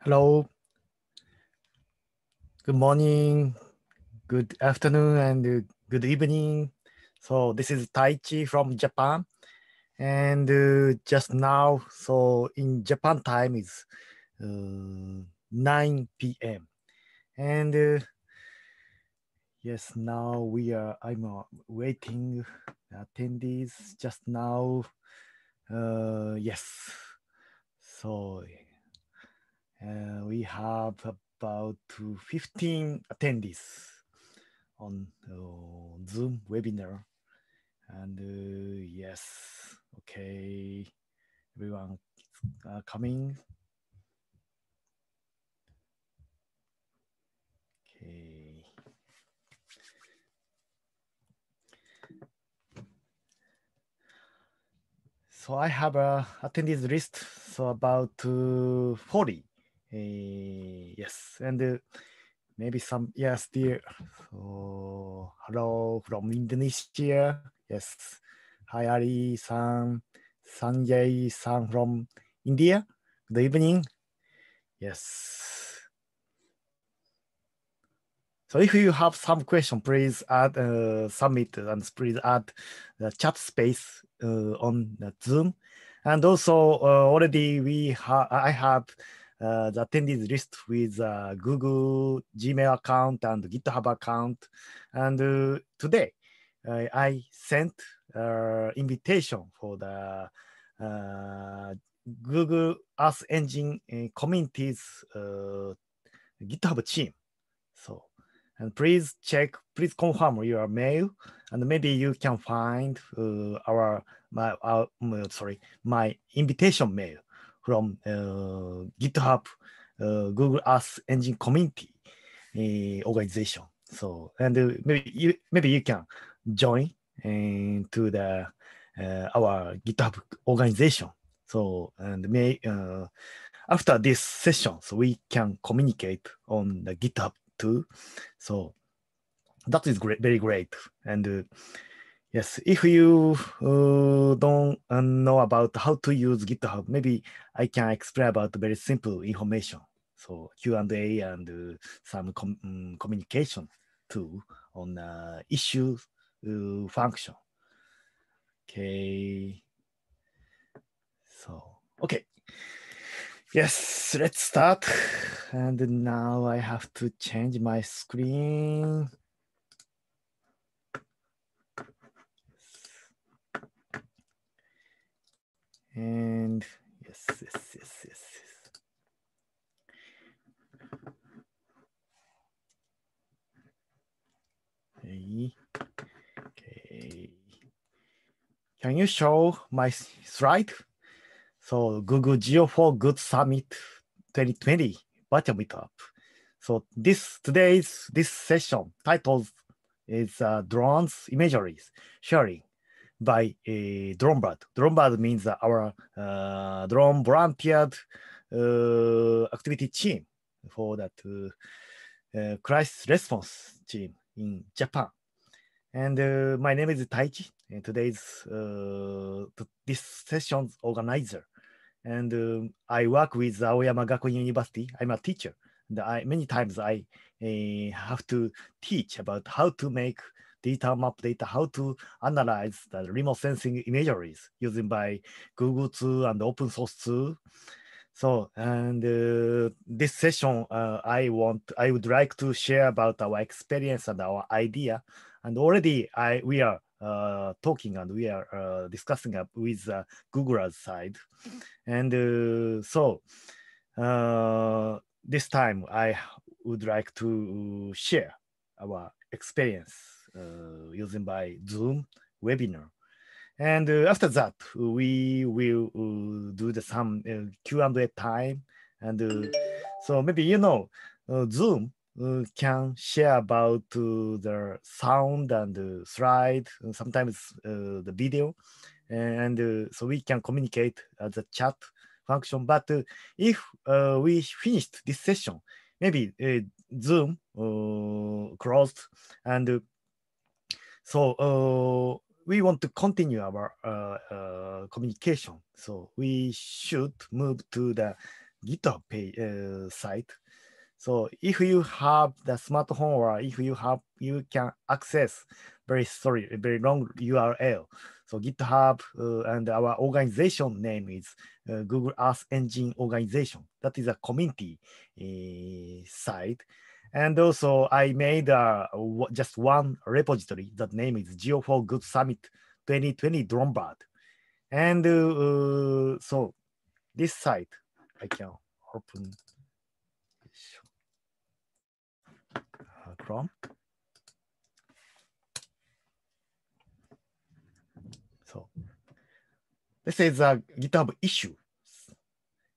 Hello. Good morning, good afternoon, and good evening. So this is Taichi from Japan. And uh, just now, so in Japan time is uh, 9 p.m. And uh, yes, now we are, I'm uh, waiting attendees just now. Uh, yes. So uh, we have about 15 attendees on uh, Zoom webinar. And uh, yes, okay, everyone coming. Okay. So I have a attendees list, so about uh, 40 Hey, yes, and uh, maybe some, yes, dear. So, hello from Indonesia. Yes, hi, Ali San, Sanjay San from India. Good evening. Yes. So if you have some question, please add uh, submit and please add the chat space uh, on Zoom. And also uh, already we have I have uh, the attendees list with uh, Google Gmail account and GitHub account. And uh, today uh, I sent uh, invitation for the uh, Google Earth Engine communities GitHub team. So, and please check, please confirm your mail, and maybe you can find our my sorry my invitation mail from uh, GitHub, uh, Google Earth Engine Community uh, organization. So, and maybe you, maybe you can join to the uh, our GitHub organization. So, and may, uh, after this session, so we can communicate on the GitHub too. So that is great, very great. And uh, Yes, if you uh, don't uh, know about how to use GitHub, maybe I can explain about very simple information. So Q&A and uh, some com um, communication too on uh, issue uh, function. Okay. So, okay. Yes, let's start. And now I have to change my screen. And yes, yes, yes, yes, yes. Okay. okay. Can you show my slide? So Google Geo for Good Summit 2020 virtual meetup. So this today's this session title is uh, drones imageries sharing by a Drone Dronbad means our uh, drone volunteer uh, activity team for that uh, uh, crisis response team in Japan. And uh, my name is Taichi, and today's uh, this session's organizer. And I work with Aoyama Gakuin University. I'm a teacher. And I, many times I have to teach about how to make data map data, how to analyze the remote sensing imageries using by Google tool and open source tool. So, and uh, this session, uh, I want, I would like to share about our experience and our idea. And already I, we are uh, talking and we are uh, discussing with uh, Google's side. And uh, so uh, this time I would like to share our experience uh, using by Zoom webinar. And uh, after that, we will uh, do the some uh, Q&A time. And uh, so maybe you know, Zoom can share about the sound and slide, and sometimes the video. And so we can communicate at the chat function. But if we finished this session, maybe Zoom uh, closed and so uh, we want to continue our uh, uh, communication. So we should move to the GitHub site. So if you have the smartphone or if you have, you can access very sorry, very long URL. So GitHub uh, and our organization name is uh, Google Earth Engine Organization. That is a community uh, site and also I made uh, just one repository that name is Geo4 Good Summit 2020 Drombard. And uh, uh, so this site, I can open uh, Chrome. So this is a GitHub issue.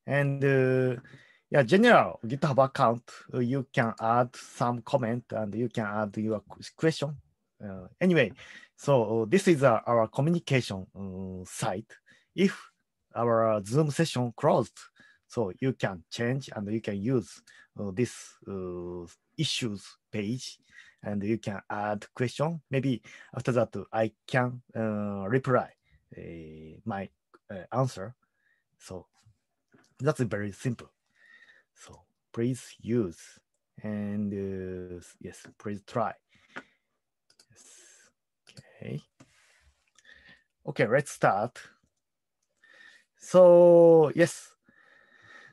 And uh, yeah, general GitHub account, uh, you can add some comment and you can add your question. Uh, anyway, so uh, this is uh, our communication uh, site. If our Zoom session closed, so you can change and you can use uh, this issues page and you can add question. Maybe after that, I can reply my answer. So that's very simple. So please use and uh, yes, please try. Yes. Okay. Okay, let's start. So yes,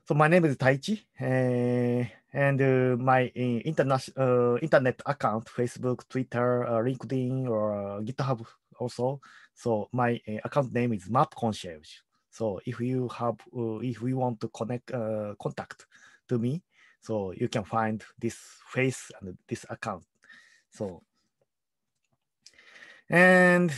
so my name is Taichi, uh, and uh, my uh, international uh, internet account, Facebook, Twitter, uh, LinkedIn, or GitHub also. So my account name is Map Concierge. So if you have, if we want to connect, contact to me. So you can find this face and this account. So, and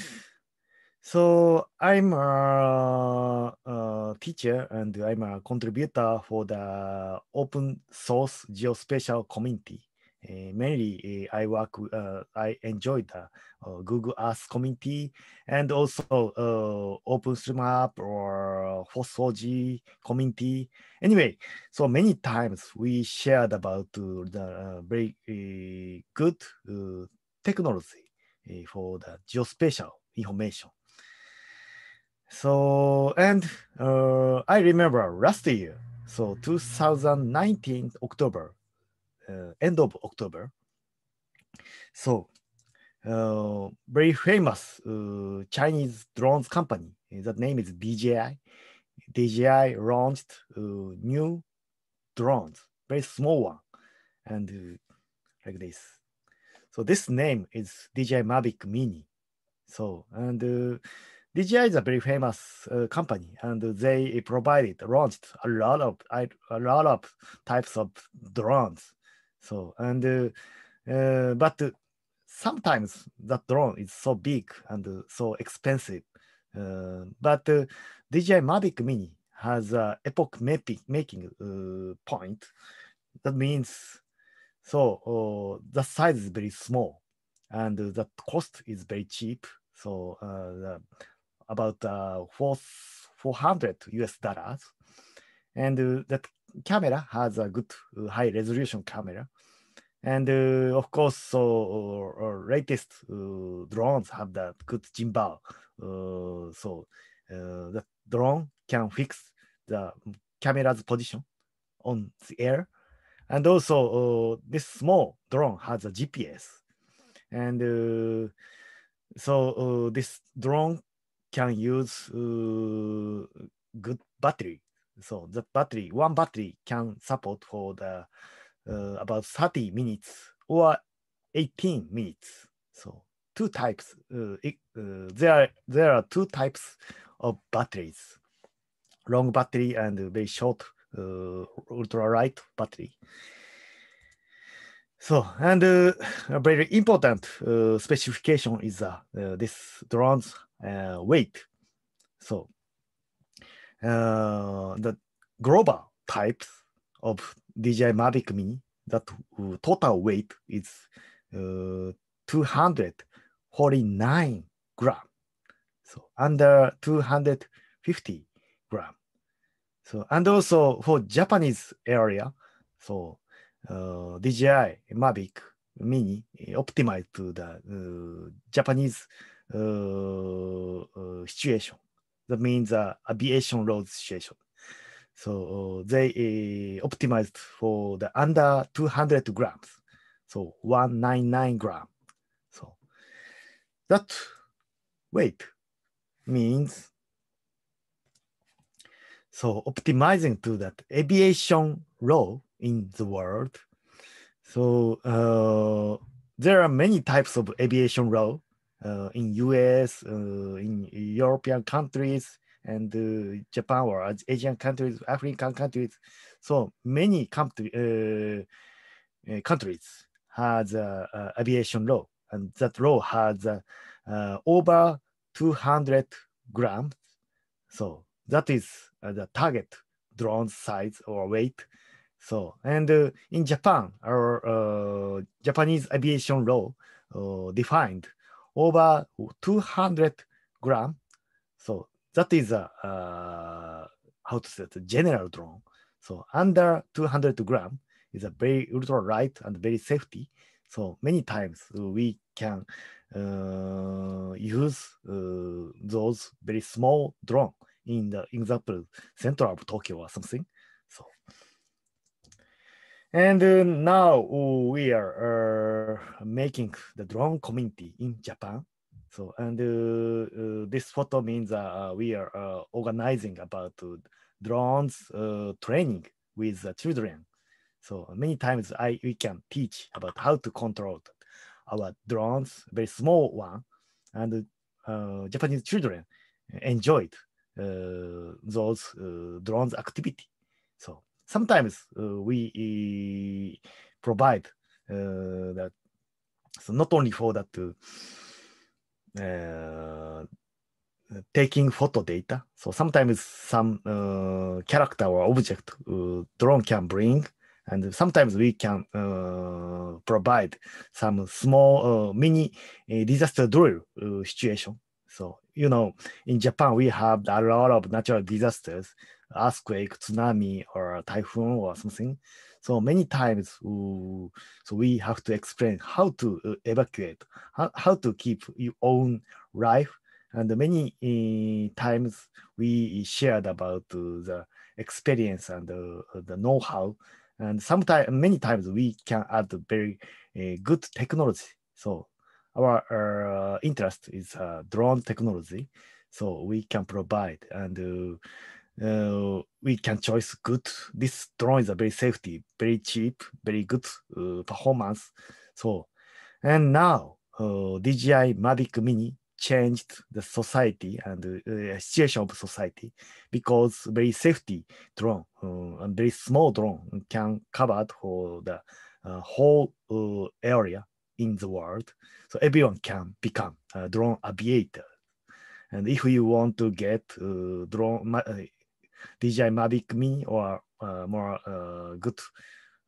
so I'm a, a, teacher and I'm a contributor for the open source geospatial community. Uh, mainly uh, I work, uh, I enjoy the uh, Google Earth community and also uh, OpenStreetMap or Hosoji community. Anyway, so many times we shared about the uh, very good technology for the geospatial information. So, and I remember last year, so 2019 October, uh, end of October. So, uh, very famous uh, Chinese drones company, that name is DJI. DJI launched new drones, very small one, and like this. So this name is DJI Mavic Mini. So and uh, DJI is a very famous uh, company, and they provided launched a lot of a lot of types of drones, so and uh, but sometimes that drone is so big and so expensive. Uh, but DJI Mavic Mini has a epoch making uh, point. That means so uh, the size is very small and the cost is very cheap. So the, about uh, four, 400 US dollars. And uh, that camera has a good uh, high resolution camera. And uh, of course, so our uh, uh, latest uh, drones have that good gimbal. Uh, so the drone can fix the camera's position on the air. And also, this small drone has a GPS. And so this drone can use good battery so the battery, one battery can support for the uh, about 30 minutes or 18 minutes. So two types. Uh, it, uh, there are, there are two types of batteries: long battery and very short uh, ultralight battery. So and uh, a very important uh, specification is this drone's weight. So the global types of DJI Mavic Mini, that total weight is uh, 249 gram. So under 250 gram. So and also for Japanese area, so uh, DJI Mavic Mini optimized to the uh, Japanese uh, situation. That means uh, aviation road situation, So uh, they uh, optimized for the under 200 grams. So 199 gram. So that weight means so optimizing to that aviation row in the world. So uh, there are many types of aviation row. Uh, in US, uh, in European countries, and uh, Japan or Asian countries, African countries. So many country, countries has aviation law, and that law has over 200 grams. So that is the target drone size or weight. So, and uh, in Japan, our uh, Japanese aviation law uh, defined over 200 gram. So that is a, uh, uh, how to say it, general drone. So under 200 gram is a very ultra light and very safety. So many times we can uh, use uh, those very small drone in the example center of Tokyo or something. So and uh, now we are uh, making the drone community in Japan. So, and uh, uh, this photo means uh, we are organizing about drones training with the children. So many times I, we can teach about how to control our drones, very small one, and uh, Japanese children enjoyed uh, those uh, drones activity. So sometimes uh, we provide uh, that so not only for that uh, uh taking photo data. So sometimes some uh, character or object uh, drone can bring, and sometimes we can provide some small mini disaster drill situation. So you know, in Japan we have a lot of natural disasters earthquake, tsunami, or typhoon or something. So many times, ooh, so we have to explain how to uh, evacuate, how, how to keep your own life. And many uh, times we shared about uh, the experience and the, uh, the know-how. And sometimes, many times we can add very eh, good technology. So our uh, interest is drone technology. So we can provide and uh, we can choose good. This drone is a very safety, very cheap, very good uh, performance. So, and now uh, DJI Mavic Mini changed the society and uh, situation of society because very safety drone uh, and very small drone can cover for the uh, whole uh, area in the world. So everyone can become a drone aviator. And if you want to get drone DJI Mavic Mini or uh, more uh, good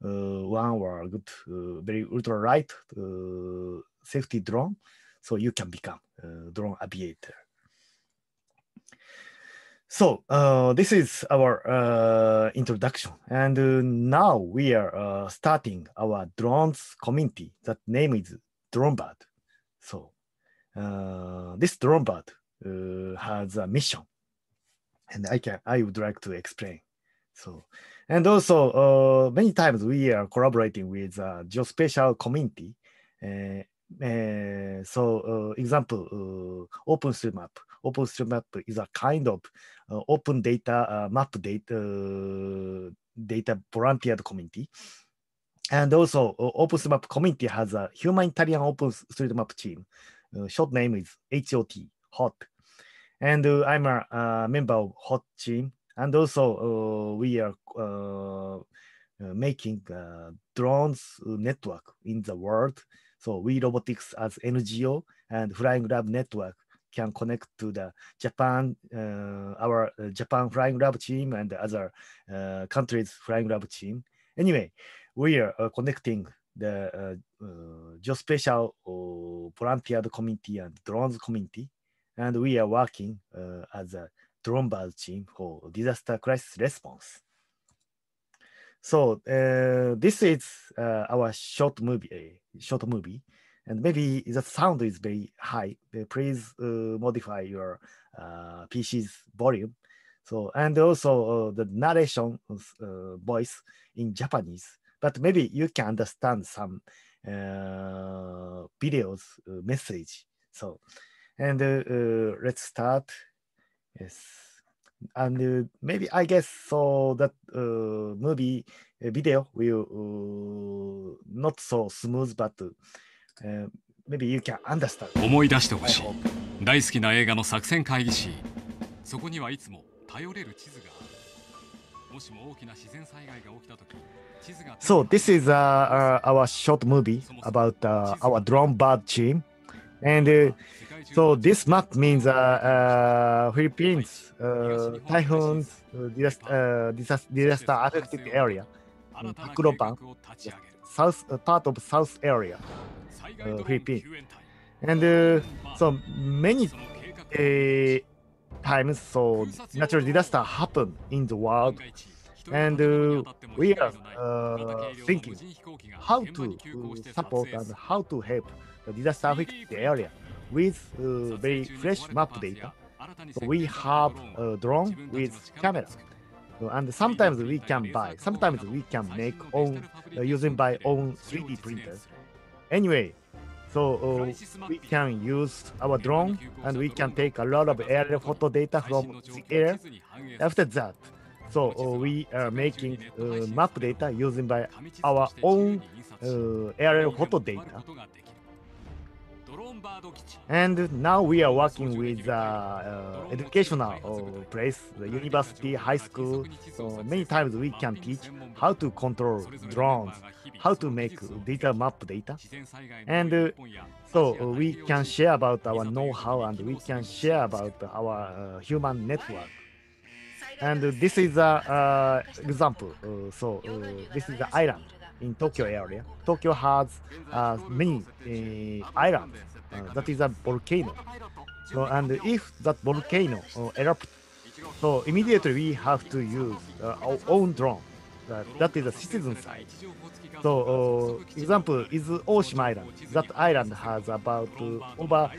uh, one or good uh, very ultra light uh, safety drone, so you can become drone aviator. So uh, this is our introduction, and now we are starting our drones community. That name is Dronebird. So this Dronebird has a mission and I can I would like to explain. So, and also uh, many times we are collaborating with uh, geospatial community. Eh, eh, uh, uh, so, example, OpenStreetMap. OpenStreetMap is a kind of uh, open data uh, map data uh, data volunteer community. And also, OpenStreetMap community has a humanitarian OpenStreetMap team. short name is HOT, HOT. And uh, I'm a, a, member of Hot Team. And also uh, we are uh, making drones network in the world. So we robotics as NGO and Flying Lab Network can connect to the Japan, uh, our Japan Flying Lab team and other uh, countries Flying Lab team. Anyway, we are uh, connecting the geospatial volunteer community and drones community and we are working uh, as a Drombas team for disaster crisis response. So uh, this is uh, our short movie, short movie, and maybe the sound is very high. Please modify your PC's volume. So and also uh, the narration uh, voice in Japanese, but maybe you can understand some uh, videos message. So And uh, let's start. Yes. And uh, maybe I guess so that uh, movie uh, video will not so smooth, but maybe you can understand. 思い出してほしい。大好きな映画の作戦会議シそこにはいつも頼れる地図がある。So this is uh, uh, our short movie about uh, our drone bird team And uh, so this map means uh, uh, Philippines, typhoons, disaster, disaster, affected area, Tacloban, south part of south area, Philippines. And so many times so natural disaster happen in the world and uh, we are uh, thinking how to uh, support and how to help the disaster traffic area with uh, very fresh map data. So we have a drone with camera. And sometimes we can buy, sometimes we can make own uh, using by own 3D printer. Anyway, so uh, we can use our drone and we can take a lot of aerial photo data from the air. After that, so uh, we are making uh, map data using by our own uh, aerial photo data and now we are working with uh, uh, educational uh, place, the university, high school. So many times we can teach how to control drones, how to make data map data. And uh, so we can share about our know-how and we can share about our uh, human network. And this is an uh, example. so this is the island in Tokyo area. Tokyo has many islands that is a volcano. So, and if that volcano uh, erupts, so immediately we have to use uh, our own drone. That, that is a citizen side. So, uh, example is Oshima Island. That island has about uh, over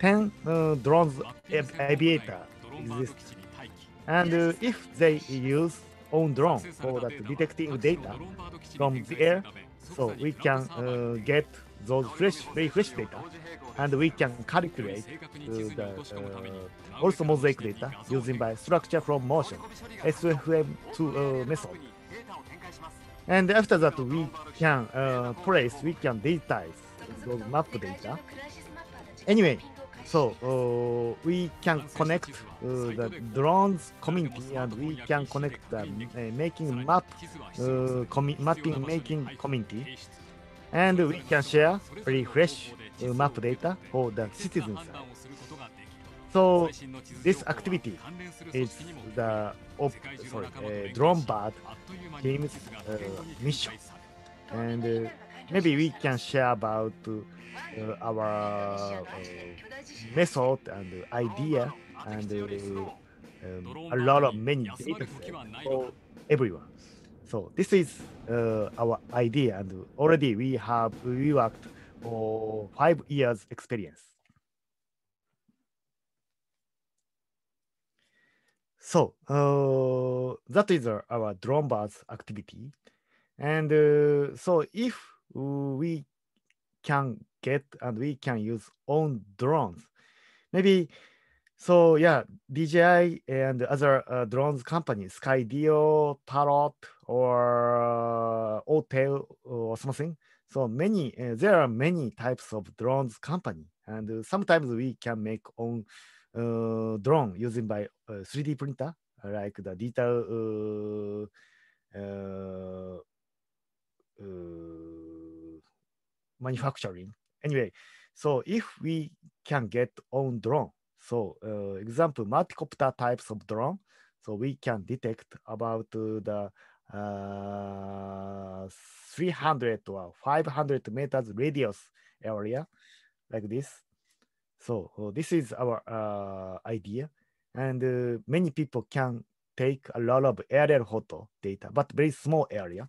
10 uh, drones aviator exist. And uh, if they use own drone for that detecting data from the air, so we can uh, get those fresh, very fresh data and we can calculate uh, the, uh, also mosaic data using by structure from motion SFM2 uh, method. And after that, we can uh, place, we can digitize those map data. Anyway, so uh, we can connect uh, the drones community and we can connect the making map, mapping making community and we can share refresh fresh map data for the citizens. So this activity is the op, sorry, uh, drone bird team's uh, mission, and uh, maybe we can share about uh, our uh, method and idea and uh, um, a lot of many data for everyone. So this is uh, our idea, and already we have we worked for five years experience. So uh, that is our drone bus activity, and uh, so if we can get and we can use own drones, maybe so yeah, DJI and other uh, drones companies, Skydio, Parrot, or uh, Otel or something. So many, uh, there are many types of drones company, and sometimes we can make own uh, drone using by 3D uh, printer, like the digital uh, manufacturing. Anyway, so if we can get own drone, so uh, example, multicopter types of drone. So we can detect about uh, the uh, 300 or 500 meters radius area like this. So uh, this is our uh, idea. And many people can take a lot of aerial photo data, but very small area.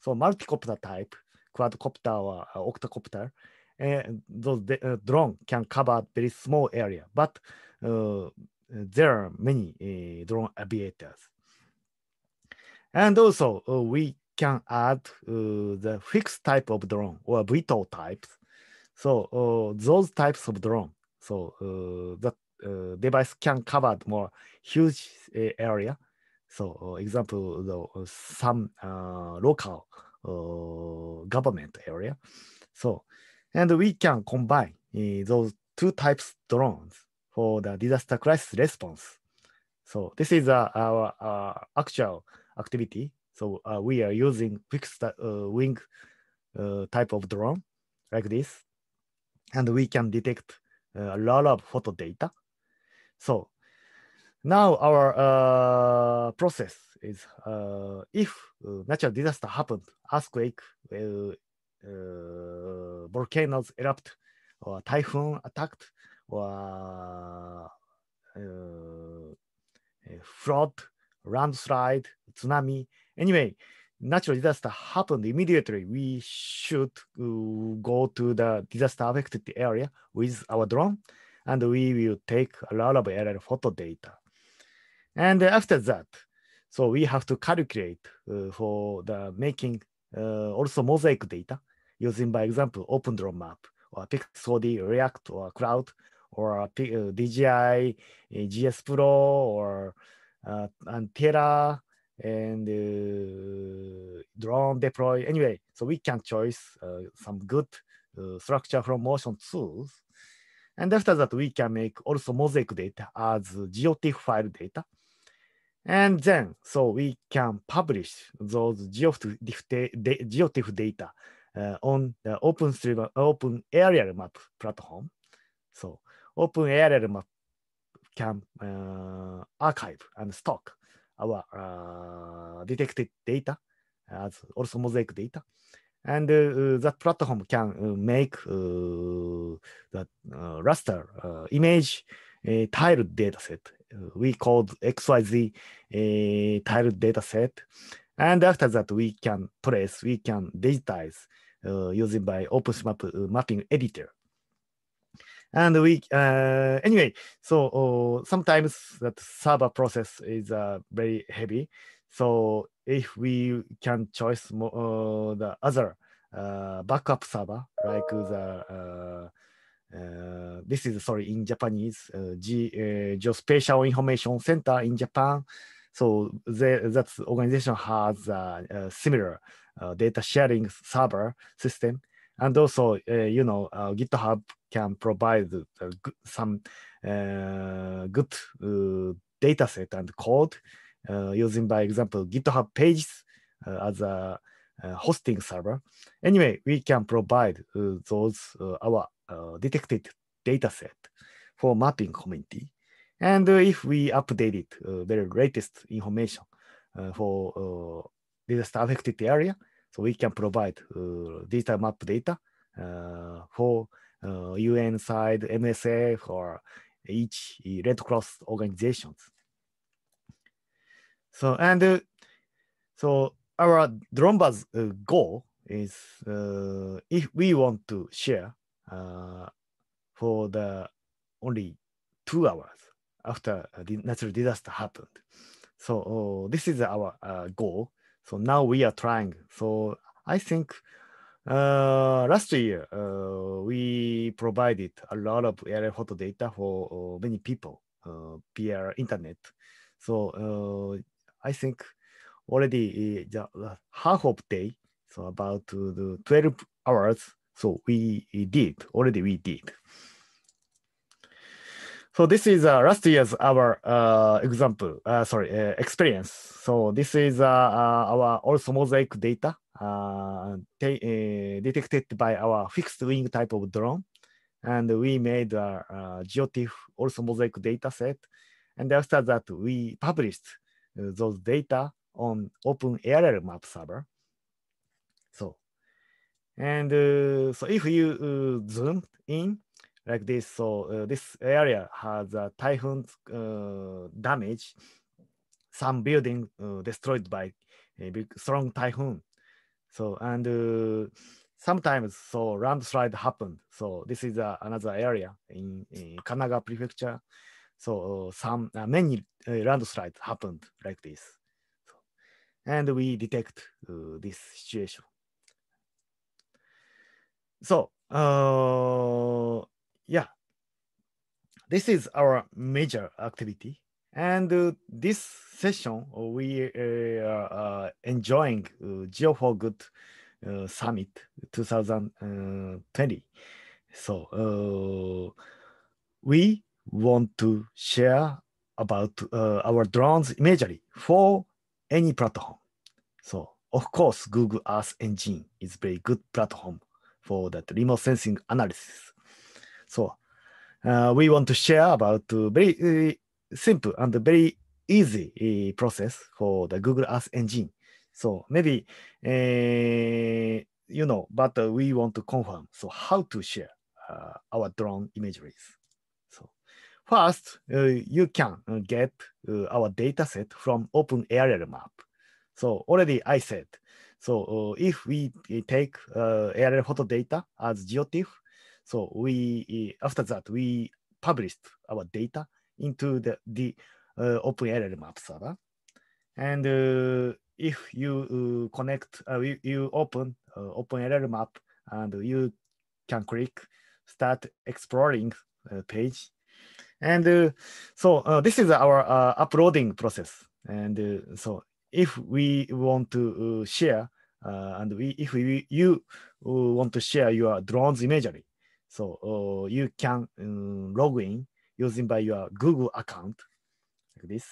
So multicopter type, quadcopter or octocopter Eh, those eh, drone can cover very small area, but uh, there are many eh, drone aviators. And also uh, we can add uh, the fixed type of drone or VTOL types. So those types of drone. So the device can cover more huge area. So, uh, example, the, some uh, local uh, government area. So, and we can combine eh, those two types drones for the disaster crisis response. So this is uh, our uh, actual activity. So uh, we are using fixed uh, wing uh, type of drone like this, and we can detect uh, a lot of photo data. So now our process is if natural disaster happened, earthquake, uh, volcanoes erupt or typhoon attacked or uh, flood, landslide, tsunami. Anyway, natural disaster happened immediately. We should uh, go to the disaster affected area with our drone and we will take a lot of aerial photo data. And after that, so we have to calculate uh, for the making uh, also mosaic data using, by example, Open d r o n Map or p i x o d React or Cloud or DJI GS Pro or uh, a n Terra and uh, drone deploy. Anyway, so we can choose uh, some good uh, structure from motion tools. And after that, we can make also mosaic data as GeoTIFF file data. And then, so we can publish those GeoTIFF data uh, on the OpenStream, Open Aerial Map platform. So Open Aerial Map can uh, archive and stock our uh, detected data as also mosaic data. And uh, that platform can make that raster image tiled dataset. we called XYZ tiled dataset And after that, we can trace, we can digitize uh, using by OpenSmap uh, mapping editor. And we, uh, anyway, so uh, sometimes that server process is uh, very heavy. So if we can choose more, uh, the other backup server, like the, this is, sorry, in Japanese, G, Geospatial Information Center in Japan, so they, that organization has a, a similar uh, data sharing server system. And also, uh, you know, uh, GitHub can provide uh, some uh, good uh, data set and code using, by example, GitHub Pages as a hosting server. Anyway, we can provide those our detected data set for mapping community. And if we update it, uh, very latest information uh, for disaster uh, affected area, so we can provide digital map data for UN side, MSF, or each Red Cross organizations. So, and so our Dromba's goal is uh, if we want to share uh, for the only two hours after natural disaster happened. So oh, this is our uh, goal. So now we are trying. So I think uh, last year, uh, we provided a lot of aerial photo data for uh, many people uh, via internet. So uh, I think already the, half of day, so about the 12 hours, so we did, already we did. So this is uh, last year's our uh, example, uh, sorry, uh, experience. So this is uh, uh our also mosaic data uh, uh, detected by our fixed wing type of drone. And we made a, uh, a GeoTIFF also mosaic data set. And after that, we published those data on open ARL map server. So, and uh, so if you uh, zoom in, like this. So uh, this area has a typhoon uh, damage, some building uh, destroyed by a big, strong typhoon. So and sometimes so landslide happened. So this is uh, another area in, in, Kanaga prefecture. So uh, some uh, many landslides happened like this. So, and we detect this situation. So yeah, this is our major activity. And uh, this session, uh, we uh, are uh, uh, enjoying uh, Geo for Good Summit 2020. So we want to share about our drones imagery for any platform. So of course, Google Earth Engine is very good platform for that remote sensing analysis. So uh, we want to share about a very uh, simple and a very easy uh, process for the Google Earth engine. So maybe uh, you know, but we want to confirm. So how to share uh, our drone imageries. So first, uh, you can get uh, our data set from OpenARL e i a map. So already I said, so uh, if we take uh, ARL e i a photo data as GeoTIFF, So we eh, after that we published our data into the the uh, OpenLLM server, and uh, if you uh, connect, uh, you, you open uh, map, and you can click start exploring uh, page, and uh, so uh, this is our uploading process. And so if we want to share, and we if we you want to share your drone's imagery, so you can um, log in using by your Google account like this.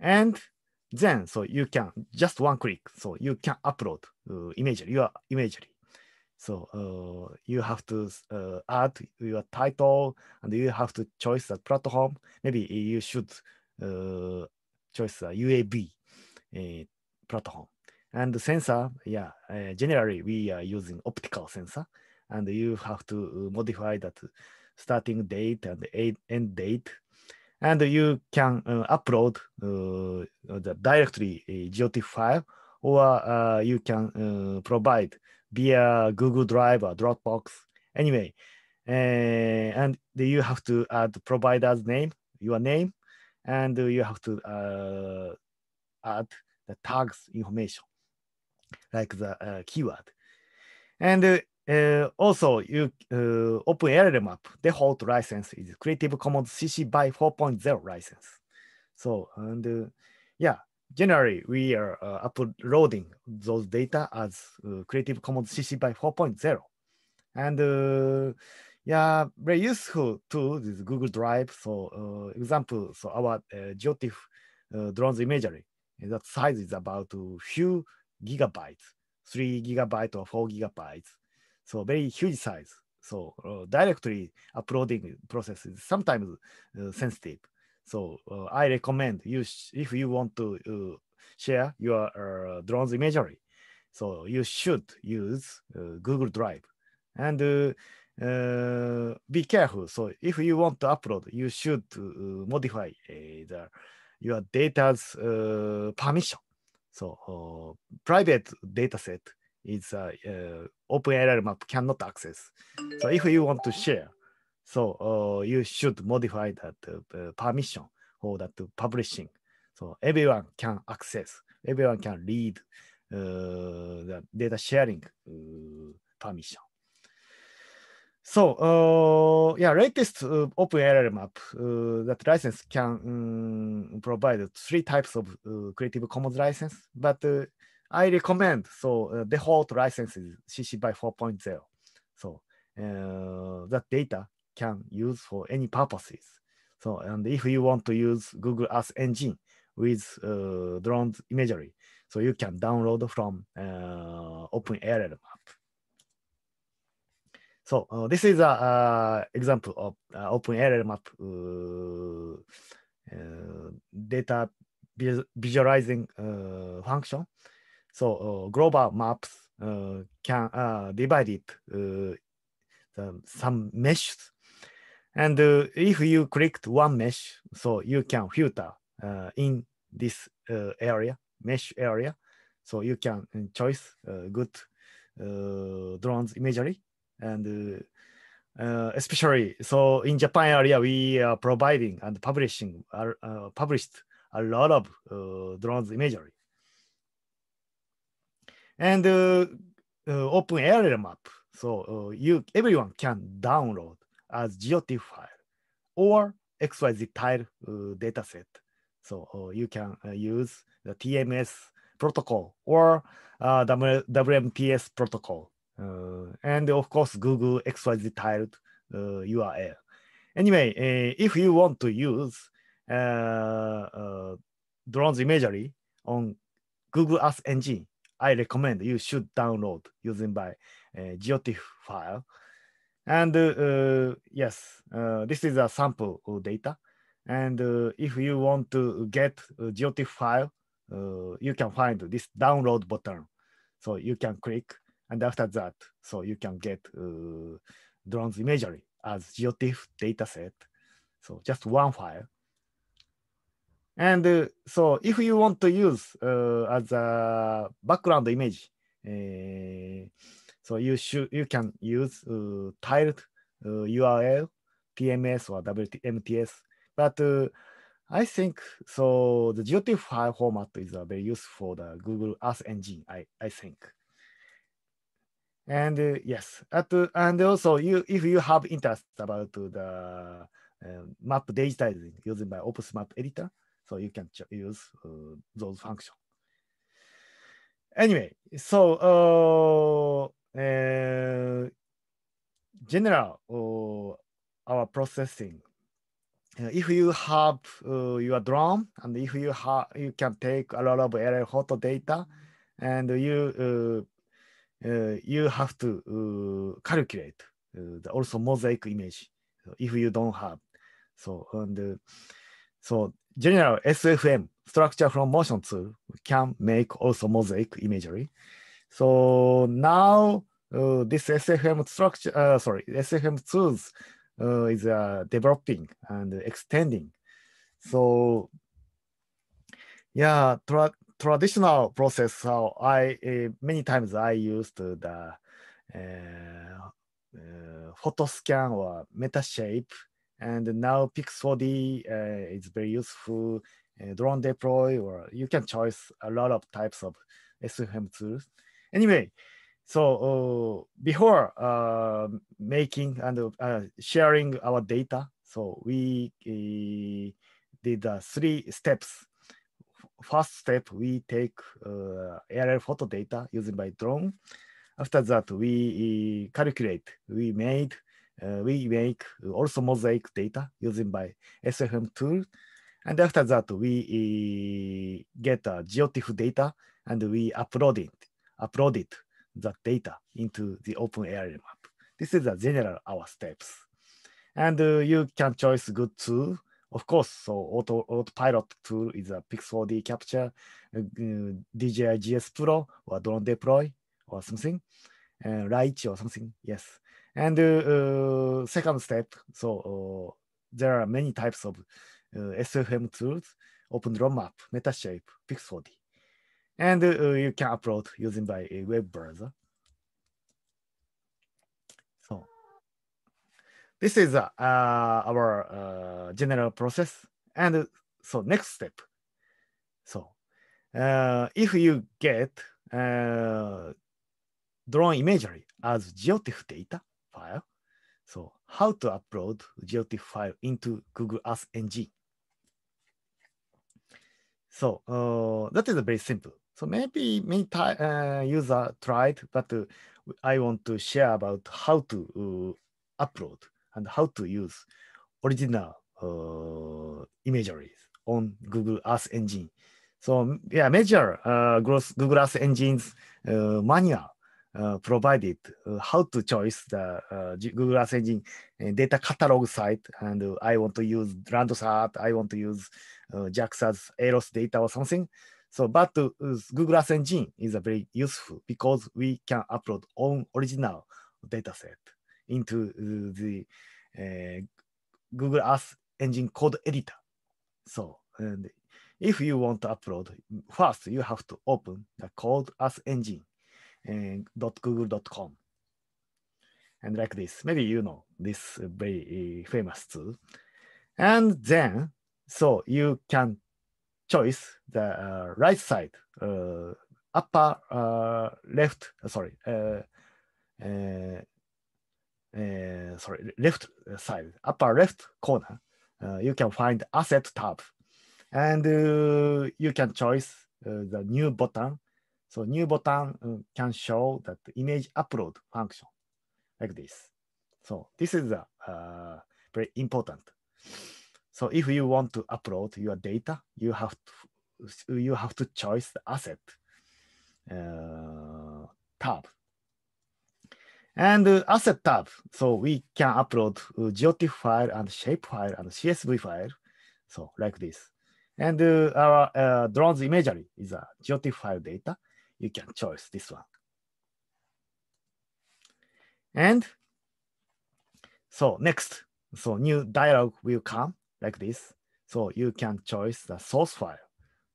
And then, so you can just one click, so you can upload uh, imagery, your imagery. So uh, you have to uh, add your title and you have to choose the platform. Maybe you should uh, choose a UAB platform. And the sensor, yeah, generally we are using optical sensor and you have to uh, modify that starting date and end date. And you can uh, upload uh, the directory GOT file, or you can provide via Google Drive or Dropbox. Anyway, and you have to add provider's name, your name, and you have to uh, add the tags information, like the uh, keyword. And uh, also, you uh, The default license is Creative Commons CC by 4.0 license. So, and uh, yeah, generally we are uh, uploading those data as uh, Creative Commons CC by 4.0. And uh, yeah, very useful to this Google Drive. So uh, example, so our GeoTIFF drones imagery, that size is about a few gigabytes, three gigabytes or four gigabytes. So very huge size. So uh, directly uploading process is sometimes uh, sensitive. So uh, I recommend you if you want to uh, share your uh, drones imagery, so you should use uh, Google Drive, and be careful. So if you want to upload, you should modify the your data's permission. So private data set is t a uh, OpenAI map cannot access. So if you want to share, so uh, you should modify that uh, permission for that publishing. So everyone can access, everyone can read uh, the data sharing uh, permission. So, uh, yeah, latest uh, OpenAI map uh, that license can um, provide three types of uh, Creative Commons license, but uh, I recommend so uh, default licenses CC by 4.0. So uh, that data can use for any purposes. So and if you want to use Google Earth Engine with uh, drone imagery, so you can download from uh, Air map. So uh, this is an example of uh, Air map uh, uh, data visualizing uh, function. So uh, global maps uh, can uh, divide it some meshes. And if you clicked one mesh, so you can filter in this area, mesh area. So you can choose good drones imagery and uh, especially so in Japan area, we are providing and publishing uh, published a lot of uh, drones imagery and uh, uh, open area map. So uh, you everyone can download as GeoTIFF file or XYZ tile dataset. So you can use the TMS protocol or uh, WMTS protocol. Uh, and of course, Google XYZ tiled uh, URL. Anyway, if you want to use drones imagery on Google Earth Engine, I recommend you should download using by uh, GeoTIFF file. And uh, yes, uh, this is a sample data. And uh, if you want to get GeoTIFF file, uh, you can find this download button. So you can click, and after that, so you can get drones imagery as GeoTIFF dataset. So just one file. And uh, so if you want to use uh, as a background image, uh, so you should you can use uh, tiled URL, uh, PMS or WMTS. But uh, I think so the GOT format is very useful for the Google Earth engine, I, I think. And yes, at, and also you if you have interest about the map digitizing using by OpenSmap editor, So you can use those functions. Anyway, so uh, uh, general uh, our processing. Uh, if you have uh, your drone and if you have you can take a lot of aerial photo data and you uh, uh, you have to uh, calculate uh, the also mosaic image if you don't have so and uh, so General SFM, structure from motion to, can make also mosaic imagery. So now uh, this SFM structure, uh, sorry, SFM tools uh, is uh, developing and extending. So yeah, tra traditional process, So I, uh, many times I used the uh, uh scan or metashape and now Pix4D uh, is very useful. Uh, drone deploy, or you can choose a lot of types of SFM tools. Anyway, so uh, before uh, making and uh, sharing our data, so we did three steps first step, we take uh, aerial photo data using by drone. After that, we calculate. We made uh, we make also mosaic data using by SFM tool. And after that, we eh, get a uh, GeoTIFF data and we upload it, upload it, that data into the open area map. This is a general our steps. And uh, you can choose good tool. Of course, so auto, autopilot tool is a Pix4D capture, uh, DJI GS Pro or drone deploy or something, uh, Light or something, yes. And uh, uh, second step, so uh, there are many types of uh, SFM tools, open OpenDrawMap, Metashape, Pix4D. And you can upload using by a web browser. So this is our general process. And so next step. So uh, if you get uh, drawn imagery as GeoTIFF data, file. So how to upload GeoTIFF file into Google Earth Engine. So uh, that is very simple. So maybe many uh, user tried, but uh, I want to share about how to uh, upload and how to use original uh, imageries on Google Earth Engine. So yeah, major uh, Google Earth Engine's manual uh, provided uh, how to choose the uh, Google Earth Engine uh, data catalog site. And uh, I want to use Landsat, I want to use uh, JAXA's AROS data or something. So, but Google Earth Engine is a very useful because we can upload own original data set into the Google Earth Engine code editor. So, and if you want to upload, first you have to open the code Earth Engine and eh, .google.com and like this. Maybe you know this very eh, famous tool. And then, so you can choose the uh, right side, uh, upper uh, left, uh, sorry, uh, uh, sorry, left side, upper left corner. you can find asset tab and you can choose the new button so new button uh, can show that image upload function like this. So this is a, uh, uh, very important. So if you want to upload your data, you have to, you have to choose the asset uh, tab. And uh, asset tab, so we can upload uh, GOT file and shape file and CSV file, so like this. And uh, our drone's imagery is a GOT file data, you can choose this one. And so next, so new dialog will come like this. So you can choose the source file.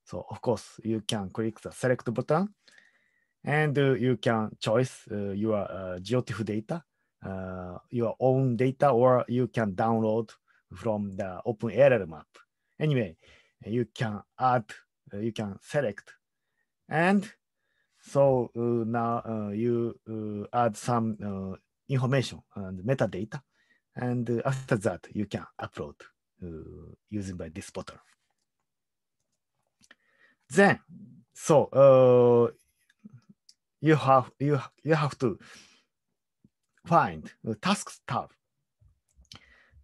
So of course you can click the select button and uh, you can choose uh, your uh, GeoTIFF data, uh, your own data, or you can download from the Open OpenRL map. Anyway, you can add, uh, you can select and so uh, now uh, you uh, add some information and metadata, and after that you can upload using by this portal. Then, so you have you you have to find the tasks tab.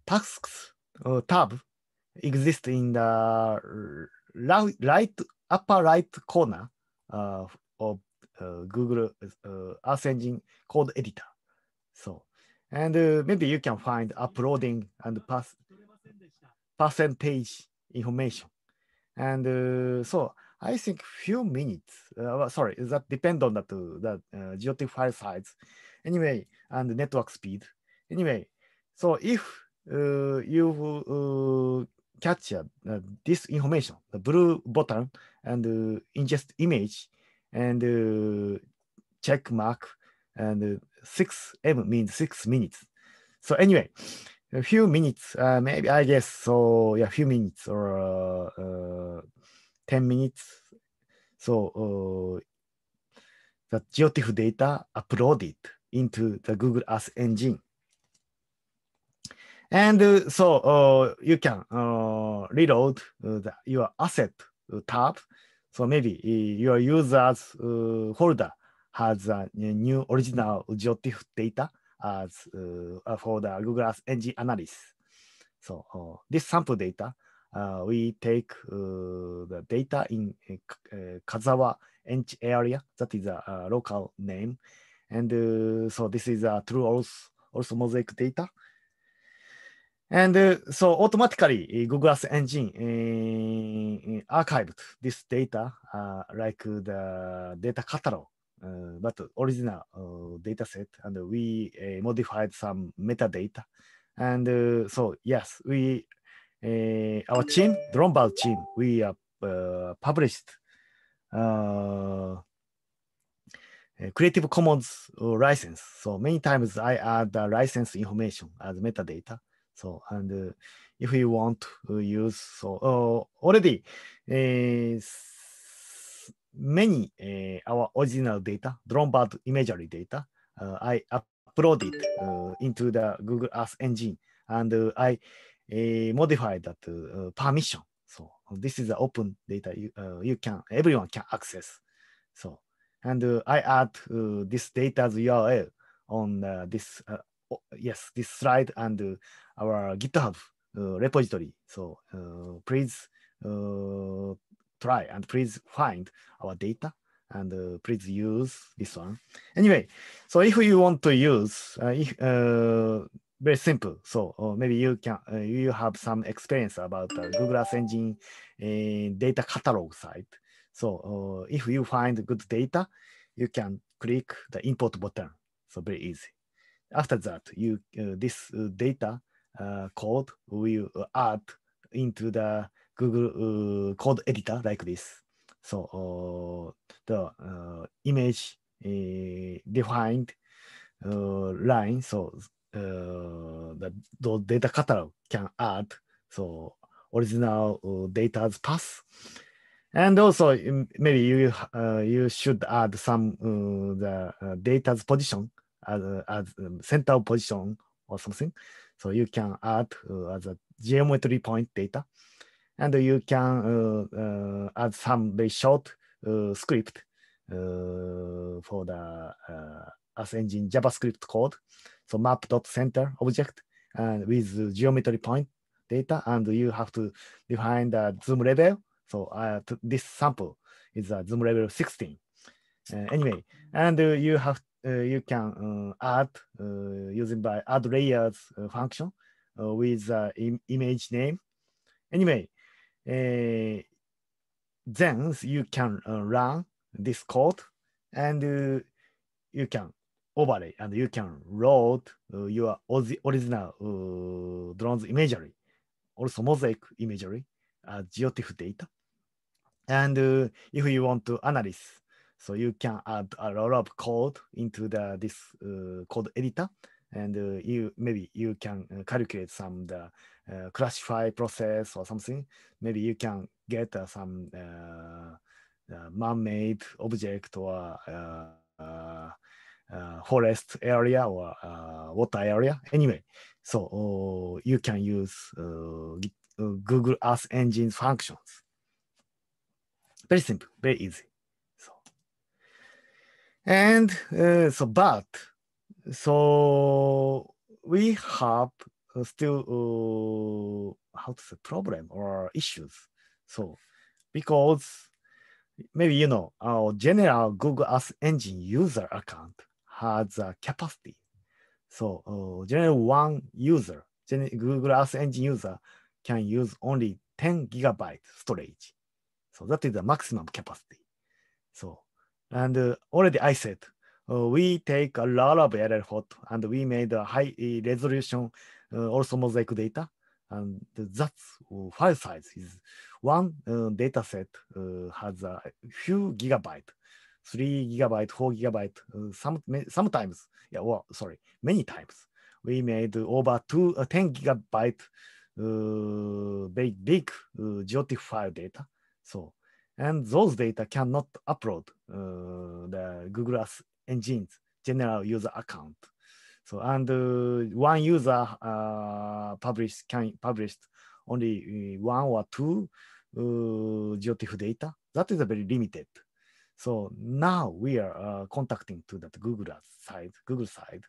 Tasks uh, tab exists in the right upper right corner uh, of uh, Google Earth Engine code editor. So, and maybe you can find uploading and pass percentage information. And uh, so I think few minutes, sorry, that depend on that, that uh, GOT file size anyway, and network speed. Anyway, so if uh, you uh, capture uh, this information, the blue button and uh, ingest image and uh, check mark and 6m uh, means six minutes so anyway a few minutes uh, maybe i guess so yeah few minutes or uh, uh, 10 minutes so uh, the geotiff data uploaded into the google earth engine and so you can reload the, your asset tab So maybe your users uh, folder has a new original j e o t i f f data as for the Google e a r t Engine analysis. So this sample data, uh, we take uh, the data in uh, Kazawa Ench area, that is a local name. And so this is a true also, also mosaic data. And so automatically Google Earth Engine uh, archived this data uh, like the data catalog, uh, but original uh, data set. And we uh, modified some metadata. And so, yes, we, uh, our team, d r o m b a l team, we uh, published uh, Creative Commons license. So many times I add the license information as metadata. So, and if you want to use, so uh, already uh, many uh, our original data, drone bird imagery data, uh, I uploaded uh, into the Google Earth engine and uh, I uh, modified that uh, permission. So this is the open data you, uh, you can, everyone can access. So, and uh, I add uh, this data's URL on uh, this uh, yes, this slide and uh, our GitHub uh, repository. So uh, please try and please find our data and uh, please use this one. Anyway, so if you want to use, uh, if, uh, very simple. So maybe you can you have some experience about Google Earth Engine data catalog site. So if you find good data, you can click the import button. So very easy. After that, you uh, this data uh, code will add into the Google uh, code editor like this. So uh, the uh, image uh, defined uh, line, so uh, the the data catalog can add so original uh, data's path. And also maybe you uh, you should add some uh, the data's position as, a, as center position or something. So you can add uh, as a geometry point data, and you can uh, uh, add some very short script for the uh, Earth Engine JavaScript code. So map.center object and with geometry point data, and you have to define the zoom level. So uh, this sample is a zoom level 16. Uh, anyway, and uh, you have uh, you can uh, add uh, using by add layers function with Im image name. Anyway, then you can run this code and you can overlay and you can load uh, your original uh, drone's imagery, also mosaic imagery, uh, GeoTIFF data. And uh, if you want to analyze so you can add a lot of code into the this uh, code editor, and uh, you maybe you can uh, calculate some the classify process or something. Maybe you can get some man-made object or uh, forest area or uh, water area. Anyway, so uh, you can use Google Earth Engine functions. Very simple, very easy. And uh, so, but so we have uh, still uh, how to say problem or issues. So because maybe you know our general Google Earth Engine user account has a capacity. So uh, generally one user, Google Earth Engine user can use only 10 gigabyte storage. So that is the maximum capacity. So And already I said, we take a lot of l l h o t and we made a high resolution, also mosaic data. And that s uh, file size is one uh, data set u has h a few gigabyte, three gigabyte, four gigabyte, uh, some, sometimes, yeah, well, sorry, many times. We made over two, uh, 10 gigabyte uh, big, big uh, geotic file data. So and those data cannot upload uh, the Google Earth Engine's general user account. So and uh, one user uh, publish can published only uh, one or two uh, GeoTIFF data. That is very limited. So now we are uh, contacting to that Google side, Google side,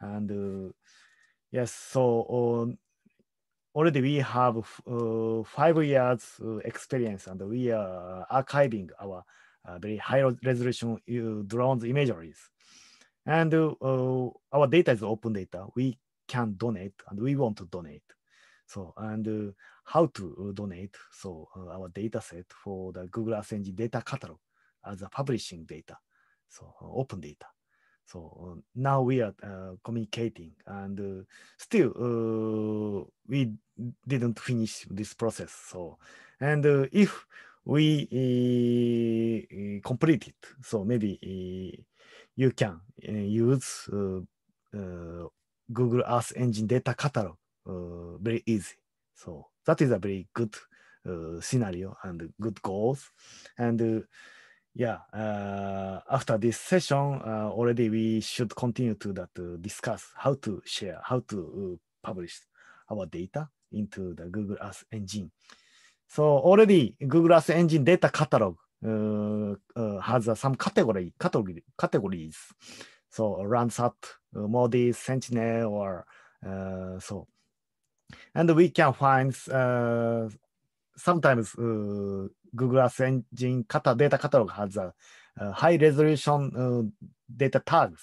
and uh, yes, so already we have uh, five years uh, experience and we are archiving our uh, very high resolution uh, drones imageries. And uh, uh, our data is open data. We can donate and we want to donate. So, and how to donate. So our data set for the Google Earth Engine data catalog as a publishing data. So open data. So uh, now we are uh, communicating, and uh, still we didn't finish this process. So, and if we complete it, so maybe you can use Google Earth Engine data catalog very easy. So that is a very good scenario and good goals. And Yeah, uh, after this session, uh, already we should continue to that to discuss how to share, how to uh, publish our data into the Google Earth Engine. So already Google Earth Engine data catalog uh, uh, has uh, some category, category categories. So Landsat, uh, Modis, Sentinel, or uh, so, and we can find uh, sometimes. Uh, Google Earth エンジン型データカタログ has a h i g h resolution uh, data tags.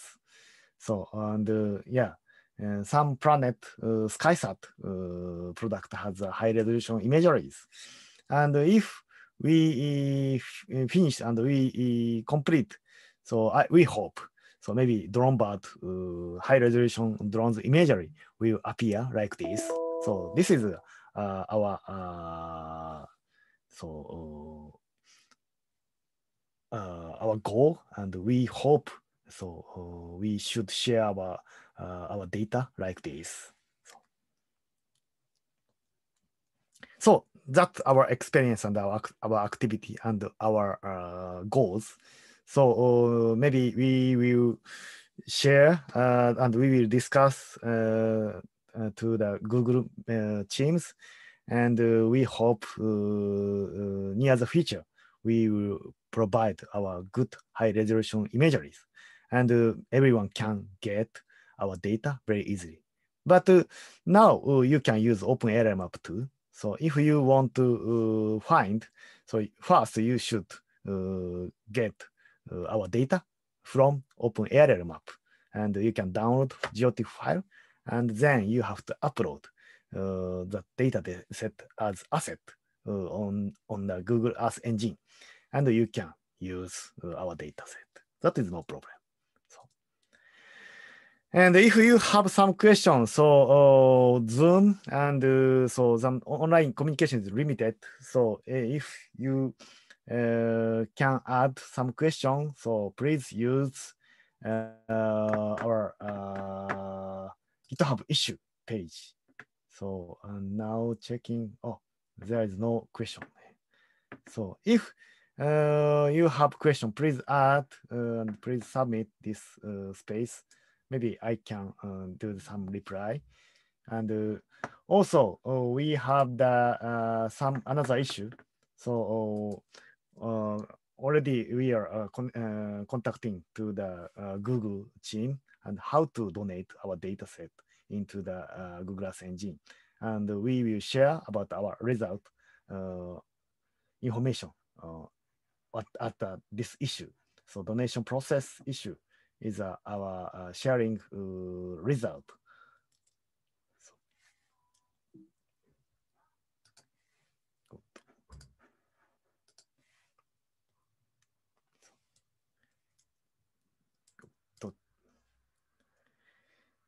So, and uh, yeah, some planet uh, SkySat uh, product has a high resolution imageries. And if we finish and we complete, so I, we hope So maybe drone but uh, high resolution drones imagery will appear like this. So this is uh, our uh, so uh, our goal and we hope so uh, we should share our uh, our data like this so, so, that's our experience and our our activity and our uh, goals so oh, maybe we will share uh, and we will discuss uh, to the google teams and uh, we hope uh, uh, near the future we will provide our good high resolution imageries and uh, everyone can get our data very easily. But uh, now uh, you can use OpenLMAP too. So if you want to find, so first you should get our data from OpenLMAP and you can download geotiff file and then you have to upload uh, the data set as asset uh, on, on the Google Earth engine, and you can use uh, our data set. That is no problem. So, and if you have some questions, so uh, Zoom and uh, so some online communication is limited. So uh, if you uh, can add some questions, so please use uh, our uh, GitHub issue page. So and now checking, oh, there is no question. So if uh, you have question, please add uh, and please submit this uh, space. Maybe I can do some reply. And uh, also uh, we have the some another issue. So uh, already we are con contacting to the Google team and how to donate our data set into the uh, Google Earth engine. And we will share about our result uh, information uh, at, at uh, this issue. So donation process issue is uh, our sharing result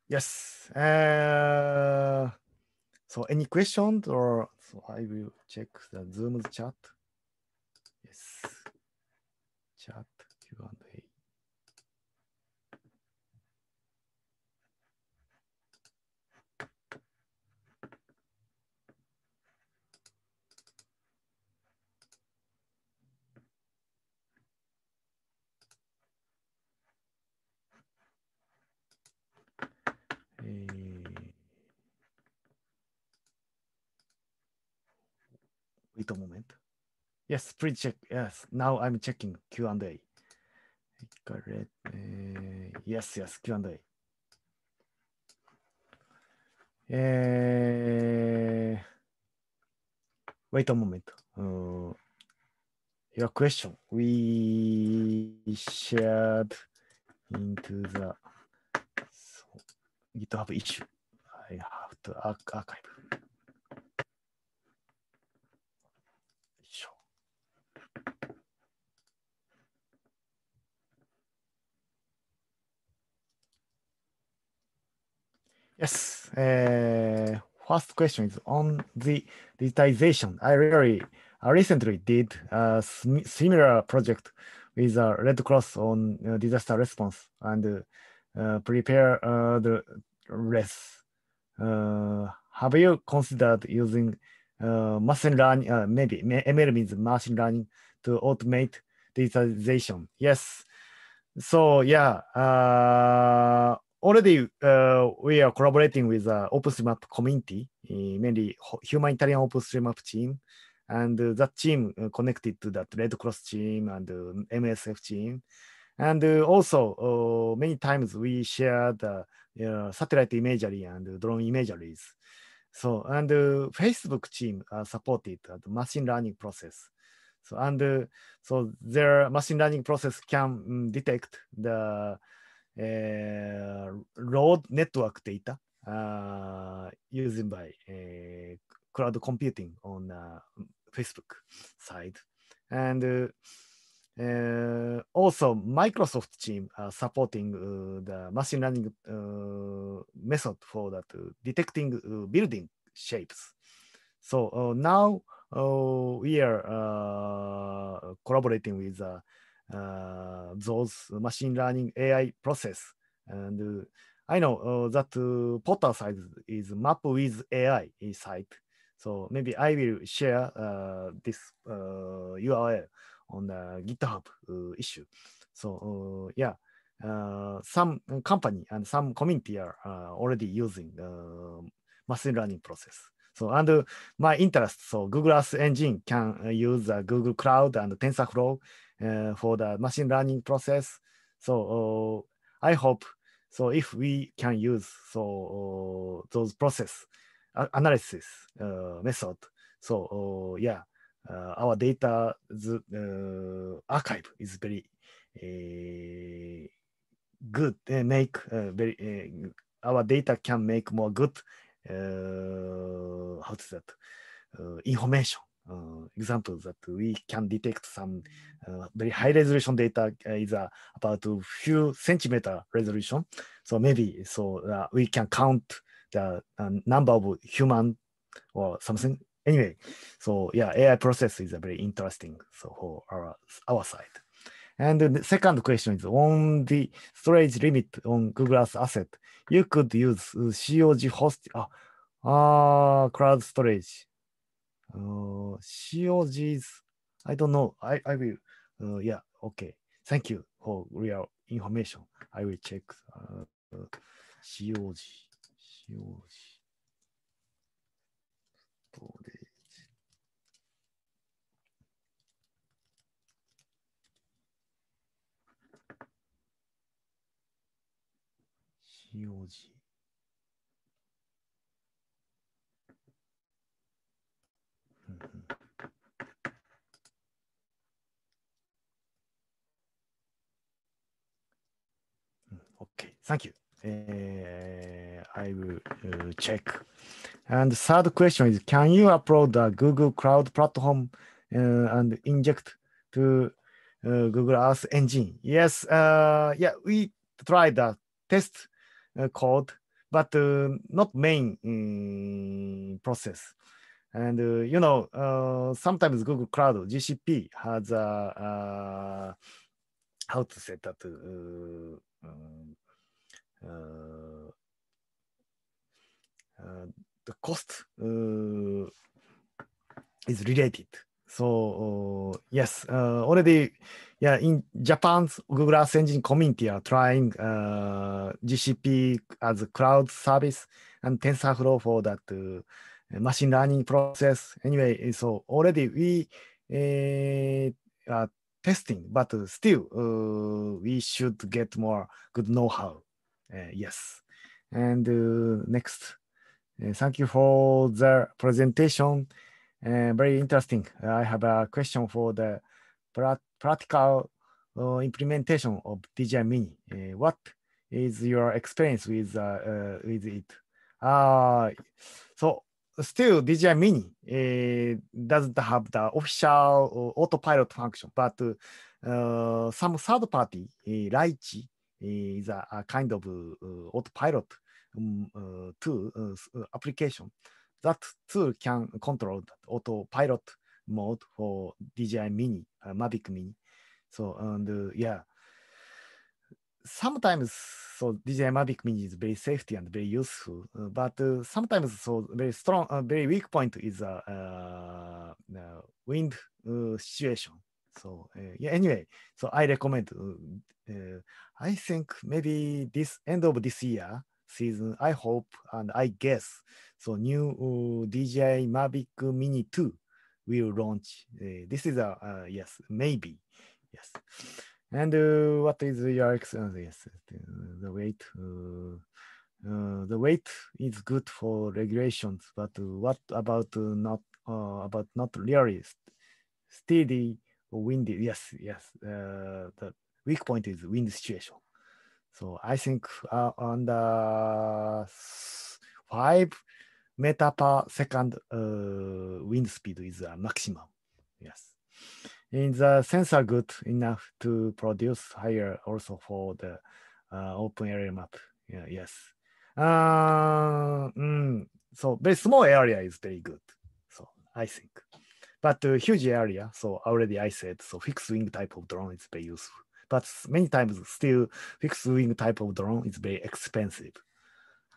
Yes. Uh, so, any questions or so I will check the Zoom's chat. Yes. Chat Q&A. Wait a moment. Yes, please check. Yes, now I'm checking Q&A. かれ、えー、Yes, yes, Q&A。え h Wait a moment.、Uh, your question we shared into the so, GitHub issue. I have to archive. Yes. Uh, first question is on the digitization. I really I recently did a similar project with a Red Cross on uh, disaster response and uh, prepare uh, the rest. Uh, have you considered using uh, machine learning, maybe ML means machine learning to automate digitization? Yes. So yeah, already uh, we are collaborating with the uh, OpenStreetMap community, eh, mainly humanitarian OpenStreetMap team. And uh, that team uh, connected to that Red Cross team and MSF team. And also many times we share the satellite imagery and drone imageries. So, and Facebook team supported the machine learning process. So, and so their machine learning process can mm, detect the えー、ロードネットワークデータ、っ u s i n g by、uh, cloud computing on、uh, Facebook side. And uh, also, Microsoft team uh, supporting uh, the machine learning uh, method for that uh, detecting uh, building shapes. So uh, now uh, we are uh, collaborating with uh, uh, those machine learning AI process. And uh, I know uh, that p o r t a l site is map with AI site. So maybe I will share uh, this URL h u on the GitHub uh, issue. So uh, yeah. Uh, some company and some community are uh, already using the machine learning process. So, and my interest, so Google Earth Engine can use the Google Cloud and TensorFlow uh, for the machine learning process. So uh, I hope, so if we can use so uh, those process analysis method, so yeah, our data archive is very good, make very, our data can make more good how t o e s that information uh, example that we can detect some uh, very high resolution data is uh, about a few centimeter resolution. So maybe so uh, we can count the uh, number of human or something. Anyway, so yeah, AI process is a very interesting so for our our side. And the second question is on the storage limit on Google Earth asset, you could use COG host. Uh, ああ、クラウドストレージ。COGs, I don't know. I, I will.、Uh, yeah, okay. Thank you for real information. I will check.、c o g COG. COG. どうで用事。Thank you. Uh, I will uh, check. And the third question is, can you upload the Google Cloud platform uh, and inject to uh, Google Earth Engine? Yes, uh, yeah, we tried the test code, but not main um, process. And uh, you know, uh, sometimes Google Cloud GCP has a uh, how to set that um, uh, uh, the cost uh, is related. So yes, already, yeah, in Japan's Google Earth Engine community are trying GCP as a cloud service and TensorFlow for that machine learning process. Anyway, so already we uh, are testing, but still uh, we should get more good know-how Uh, yes. And uh, next, uh, thank you for the presentation. very interesting. I have a question for the pra practical implementation of DJI Mini. what is your experience with with it? Uh, so still DJI Mini uh, doesn't have the official autopilot function, but uh, some third party, uh, l y c h e is a kind of autopilot to application. That tool can control a u t o p i l o t mode for DJI Mini, Mavic Mini. So, and yeah. sometimes so DJI Mavic Mini is very safety and very useful, uh, but uh, sometimes so very strong, uh, very weak point is a uh, uh, wind uh, situation. So uh, yeah, anyway, so I recommend uh, Uh, I think maybe this end of this year season, I hope and I guess, so new uh, DJI Mavic Mini 2 will launch. Uh, this is a yes, maybe, yes. And what is your experience? Yes, the weight. Uh, the weight is good for regulations, but uh, what about uh, not about not really steady or windy? Yes, yes. the weak point is wind situation. So I think uh, on the five meter per second uh, wind speed is a maximum. Yes. And the sensor good enough to produce higher also for the uh, open area map. Yeah, yes. Uh, mm, so very small area is very good. So I think. But uh, huge area, so already I said, so fixed wing type of drone is very useful but many times still fixed wing type of drone is very expensive.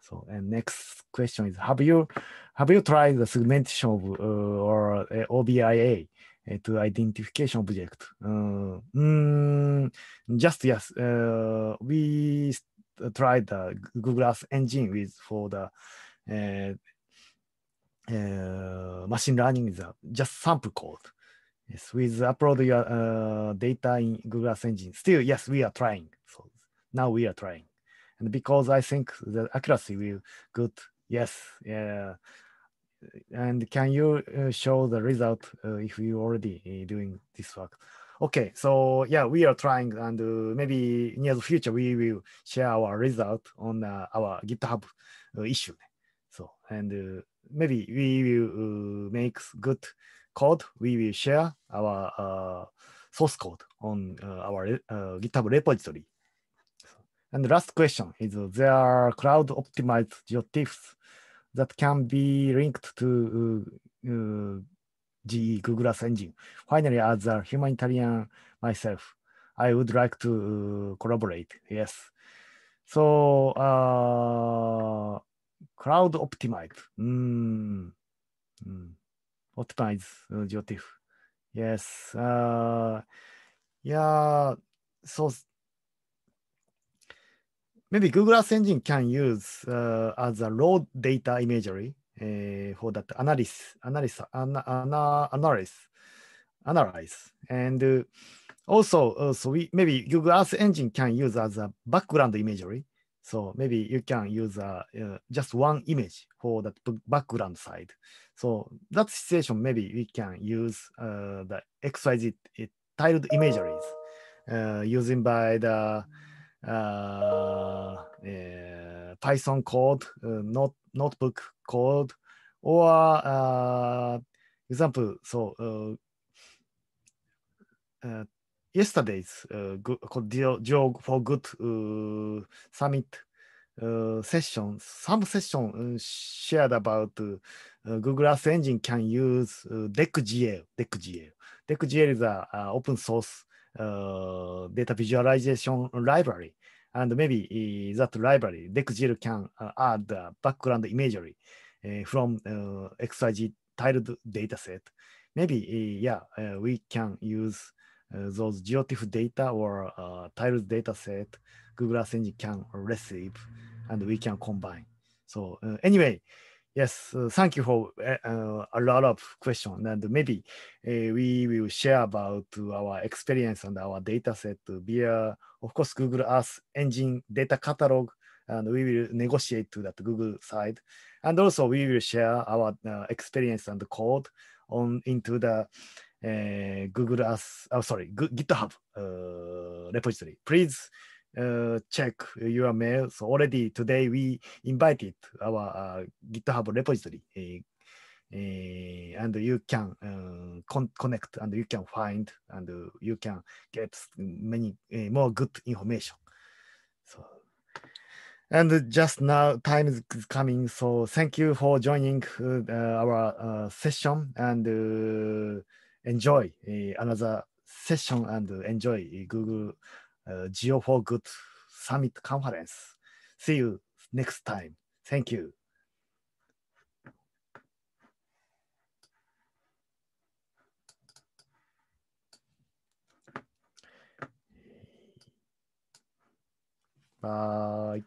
So, and next question is, have you have you tried the segmentation of, uh, or uh, OBIA uh, to identification object? Uh, mm, just yes, uh, we uh, tried the Google Earth engine with for the machine learning is just sample code. Yes, with upload your uh, data in Google Earth Engine. Still, yes, we are trying. So now we are trying. And because I think the accuracy will good, yes. Yeah. And can you uh, show the result uh, if you already uh, doing this work? Okay, so yeah, we are trying and uh, maybe near the future, we will share our result on uh, our GitHub issue. So, and maybe we will make good code, we will share our uh, source code on uh, our uh, GitHub repository. And the last question is there are cloud optimized geotiffs that can be linked to uh, uh GE Google Earth Engine. Finally, as a humanitarian myself, I would like to collaborate. Yes. So uh, cloud optimized. Mm. Mm. optimize your TIFF. Yes. Uh, yeah. So maybe Google Earth Engine can use uh, as a raw data imagery uh, for that analysis, analysis, ana, ana, analysis, analyze. And uh, also, uh, so we maybe Google Earth Engine can use as a background imagery So maybe you can use a, uh, just one image for that background side. So that situation, maybe we can use uh, the XYZ tiled imageries uh, using by the uh, uh, Python code, not notebook code, or example, so uh, uh, yesterday's uh, Geo, Geo for Good uh, Summit uh, session, some session shared about uh, Google Earth Engine can use uh, DeckGL. DeckGL, DeckGL is a, a open source uh, data visualization library. And maybe uh, that library, DeckGL can uh, add uh, background imagery uh, from uh, x y g tiled dataset. Maybe, uh, yeah, uh, we can use those GeoTIFF data or uh, tiles data set Google Earth Engine can receive and we can combine. So uh, anyway, yes, uh, thank you for uh, a lot of questions and maybe uh, we will share about our experience and our data set via, of course, Google Earth Engine data catalog and we will negotiate to that Google side. And also we will share our uh, experience and code on into the えー、Google a oh, sorry, GitHub、uh, repository. Please uh, check your mail. So already today we invited our uh, GitHub repository. Uh, Uh, and you can uh, con connect and you can find and you can get many uh, more good information. So, and just now time is coming. So thank you for joining uh, our uh, session and uh, enjoy another session and enjoy Google uh, Geo for Good Summit Conference. See you next time. Thank you. Bye.